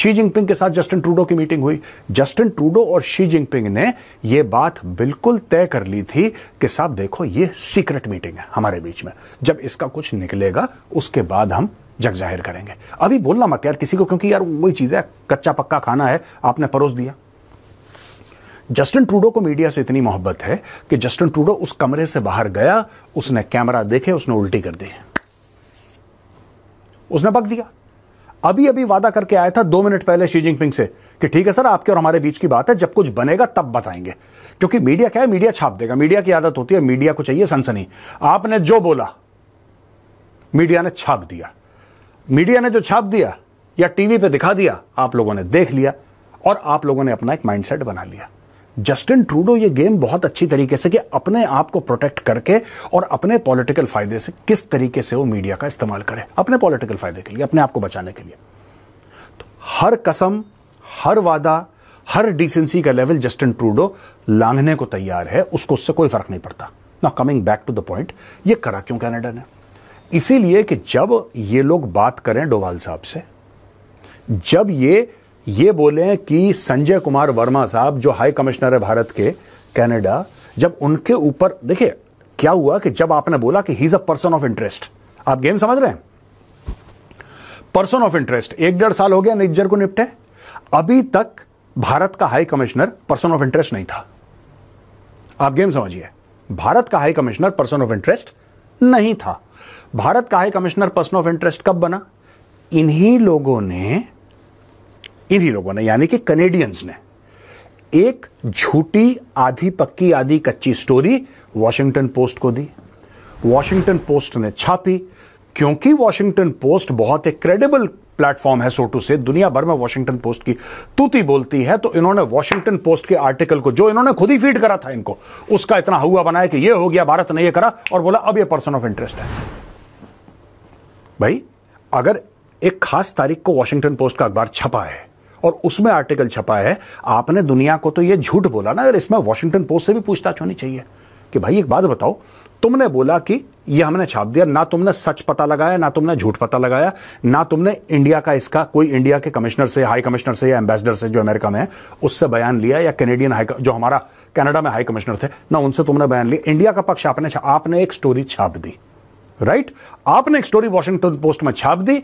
she Jinping के साथ Justin Trudeau की मीटिंग हुई जस्टिन ट्रूडो और शी जिनपिंग ने यह बात बिल्कुल तय कर ली थी कि साहब देखो ये सीक्रेट मीटिंग है हमारे बीच में जब इसका कुछ निकलेगा उसके बाद हम जग जाहिर करेंगे अभी बोलना मत यार किसी को क्योंकि यार वही चीज़ है कच्चा पक्का खाना है आपने परोस दिया जस्टिन ट्रूडो को मीडिया से इतनी मोहब्बत है कि जस्टिन ट्रूडो उस कमरे से बाहर गया उसने कैमरा देखे उसने उल्टी कर दी उसने बक दिया अभी अभी वादा करके आया था दो मिनट पहले शी जिनपिंग से कि ठीक है सर आपके और हमारे बीच की बात है जब कुछ बनेगा तब बताएंगे क्योंकि मीडिया क्या है मीडिया छाप देगा मीडिया की आदत होती है मीडिया को चाहिए सनसनी आपने जो बोला मीडिया ने छाप दिया मीडिया ने जो छाप दिया या टीवी पे दिखा दिया आप लोगों ने देख लिया और आप लोगों ने अपना एक माइंडसेट बना लिया जस्टिन ट्रूडो ये गेम बहुत अच्छी तरीके से कि अपने आप को प्रोटेक्ट करके और अपने पॉलिटिकल फायदे से किस तरीके से वो मीडिया का इस्तेमाल करे अपने पॉलिटिकल फायदे के लिए अपने आप को बचाने के लिए तो हर कसम हर वादा हर डिसेंसी का लेवल जस्टिन ट्रूडो लांघने को तैयार है उसको उससे कोई फर्क नहीं पड़ता ना coming back to the point ये करा क्यों कैनेडा ने इसीलिए कि जब ये लोग बात करें डोवाल साहब से जब ये ये बोले कि संजय कुमार वर्मा साहब जो हाई कमिश्नर है भारत के कनाडा जब उनके ऊपर देखिए क्या हुआ कि जब आपने बोला कि he is a person of interest आप गेम समझ रहे हैं पर्सन ऑफ इंटरेस्ट एक डेढ़ साल हो गया निज्जर को निपटे अभी तक भारत का high commissioner person of interest नहीं था आप गेम समझिए भारत का high commissioner person of interest नहीं था भारत का high commissioner person of interest कब बना इन्हीं लोगों ने इन्हीं लोगों ने यानी कि कनेडियंस ने एक झूठी आधी पक्की आधी कच्ची स्टोरी वॉशिंगटन पोस्ट को दी वॉशिंगटन पोस्ट ने छापी क्योंकि वॉशिंगटन पोस्ट बहुत एक क्रेडिबल प्लेटफॉर्म है सोटू से दुनिया भर में वॉशिंगटन पोस्ट की तूती बोलती है तो इन्होंने वॉशिंगटन पोस्ट के आर्टिकल को जो इन्होंने खुद ही फीड करा था इनको उसका इतना हुआ बनाया कि यह हो गया भारत ने यह करा और बोला अब यह पर्सन ऑफ इंटरेस्ट है भाई अगर एक खास तारीख को वॉशिंगटन पोस्ट का अखबार छपा है और उसमें आर्टिकल छपा है आपने दुनिया को तो ये झूठ बोला ना अगर इसमें वॉशिंगटन पोस्ट से भी पूछताछ होनी चाहिए कि भाई एक बात बताओ तुमने बोला कि ये हमने छाप दिया ना तुमने सच पता लगाया ना तुमने झूठ पता लगाया ना तुमने इंडिया का इसका कोई इंडिया के कमिश्नर से हाई कमिश्नर से या एम्बेसडर से जो अमेरिका में है उससे बयान लिया या कैनेडियन हाई जो हमारा कनाडा में हाई कमिश्नर थे ना उनसे तुमने बयान लिया इंडिया का पक्ष आपने आपने एक स्टोरी छाप दी राइट आपने एक स्टोरी वॉशिंगटन पोस्ट में छाप दी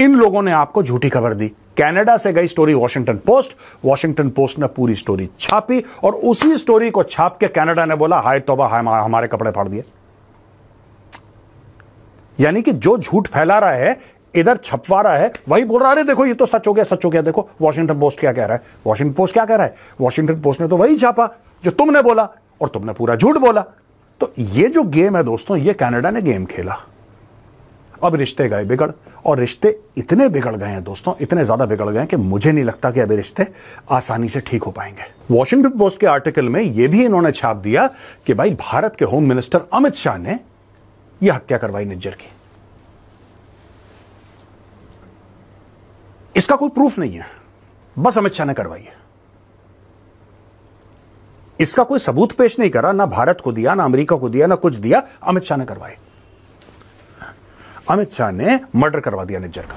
इन लोगों ने आपको झूठी खबर दी कनाडा से गई story Washington Post Washington Post ने पूरी स्टोरी छापी और उसी स्टोरी को छाप के कनाडा ने बोला हाय तोबा हाय हमारे कपड़े फाड़ दिए यानी कि जो झूठ फैला रहा है इधर छपवा रहा है वही बोल रहा है देखो ये तो सच हो गया सच हो गया देखो वॉशिंगटन पोस्ट क्या कह रहा है वॉशिंगटन पोस्ट क्या कह रहा है वॉशिंगटन पोस्ट ने तो वही छापा जो तुमने बोला और तुमने पूरा झूठ बोला तो ये जो गेम है दोस्तों ये कनाडा ने गेम खेला अब रिश्ते गए बिगड़ और रिश्ते इतने बिगड़ गए हैं दोस्तों इतने ज़्यादा बिगड़ गए हैं कि मुझे नहीं लगता कि अभी रिश्ते आसानी से ठीक हो पाएंगे वॉशिंगटन पोस्ट के आर्टिकल में यह भी इन्होंने छाप दिया कि भाई भारत के होम मिनिस्टर अमित शाह ने यह हत्या करवाई निज्जर की इसका कोई प्रूफ नहीं है बस अमित शाह ने करवाई है इसका कोई सबूत पेश नहीं करा ना भारत को दिया ना अमेरिका को दिया ना कुछ दिया अमित शाह ने करवाई अमित शाह ने मर्डर करवा दिया निज्जर का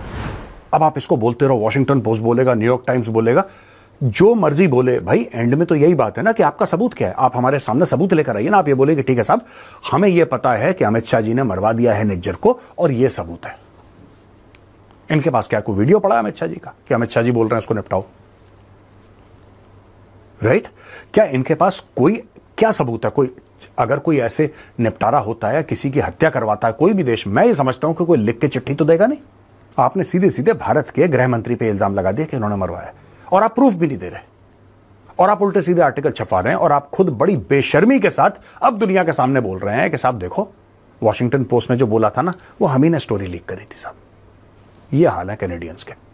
अब आप इसको बोलते रहो वॉशिंगटन पोस्ट बोलेगा न्यूयॉर्क टाइम्स बोलेगा जो मर्जी बोले भाई एंड में तो यही बात है ना कि आपका सबूत क्या है आप हमारे सामने सबूत लेकर आइए ना आप ये बोले कि ठीक है साहब हमें यह पता है कि अमित शाह जी ने मरवा दिया है निज्जर को और यह सबूत है इनके पास क्या कोई वीडियो पड़ा है अमित शाह जी का कि अमित शाह जी बोल रहे हैं इसको निपटाओ राइट क्या इनके पास कोई क्या सबूत है कोई अगर कोई ऐसे निपटारा होता है किसी की हत्या करवाता है कोई भी देश मैं ये समझता हूं कि कोई लिख के चिट्ठी तो देगा नहीं आपने सीधे सीधे भारत के गृह मंत्री पे इल्जाम लगा दिया कि उन्होंने मरवाया और आप प्रूफ भी नहीं दे रहे और आप उल्टे सीधे आर्टिकल छपा रहे हैं और आप खुद बड़ी बेशर्मी के साथ अब दुनिया के सामने बोल रहे हैं कि साहब देखो वॉशिंगटन पोस्ट ने जो बोला था ना वो हम ही ने स्टोरी लीक करी थी साहब ये हाल है कैनेडियंस के